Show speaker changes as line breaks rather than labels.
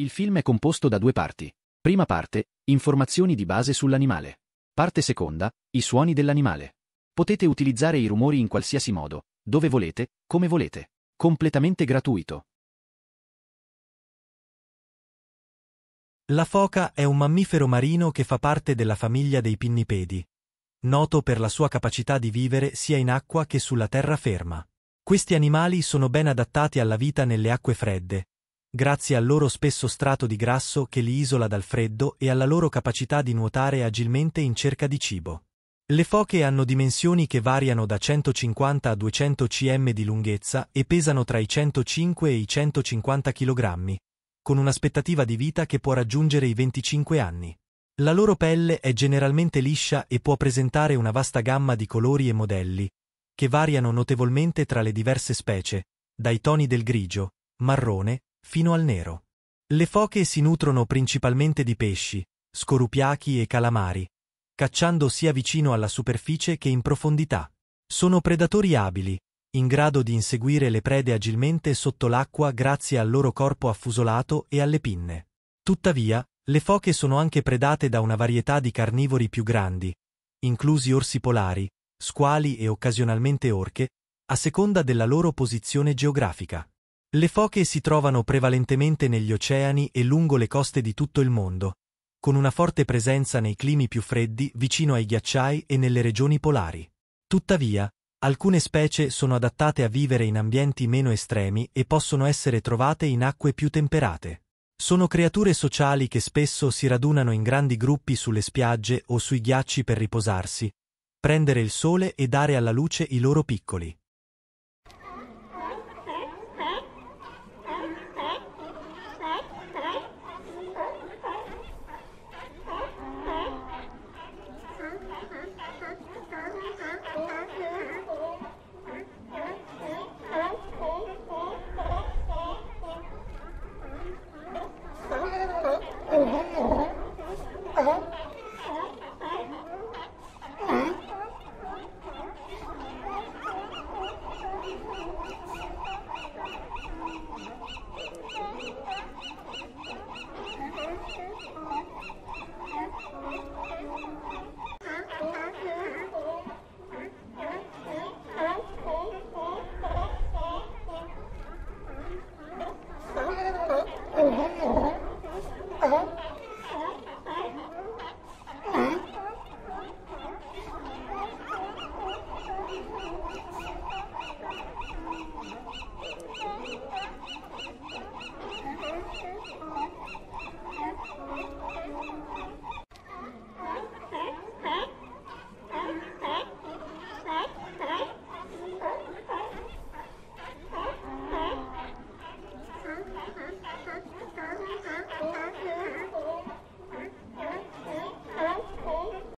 Il film è composto da due parti. Prima parte, informazioni di base sull'animale. Parte seconda, i suoni dell'animale. Potete utilizzare i rumori in qualsiasi modo, dove volete, come volete. Completamente gratuito. La foca è un mammifero marino che fa parte della famiglia dei pinnipedi, noto per la sua capacità di vivere sia in acqua che sulla terraferma. Questi animali sono ben adattati alla vita nelle acque fredde, grazie al loro spesso strato di grasso che li isola dal freddo e alla loro capacità di nuotare agilmente in cerca di cibo. Le foche hanno dimensioni che variano da 150 a 200 cm di lunghezza e pesano tra i 105 e i 150 kg, con un'aspettativa di vita che può raggiungere i 25 anni. La loro pelle è generalmente liscia e può presentare una vasta gamma di colori e modelli, che variano notevolmente tra le diverse specie, dai toni del grigio, marrone, fino al nero. Le foche si nutrono principalmente di pesci, scorupiachi e calamari, cacciando sia vicino alla superficie che in profondità. Sono predatori abili, in grado di inseguire le prede agilmente sotto l'acqua grazie al loro corpo affusolato e alle pinne. Tuttavia, le foche sono anche predate da una varietà di carnivori più grandi, inclusi orsi polari, squali e occasionalmente orche, a seconda della loro posizione geografica. Le foche si trovano prevalentemente negli oceani e lungo le coste di tutto il mondo, con una forte presenza nei climi più freddi vicino ai ghiacciai e nelle regioni polari. Tuttavia, alcune specie sono adattate a vivere in ambienti meno estremi e possono essere trovate in acque più temperate. Sono creature sociali che spesso si radunano in grandi gruppi sulle spiagge o sui ghiacci per riposarsi, prendere il sole e dare alla luce i loro piccoli. Uh-huh, uh-huh, uh-huh. Yeah.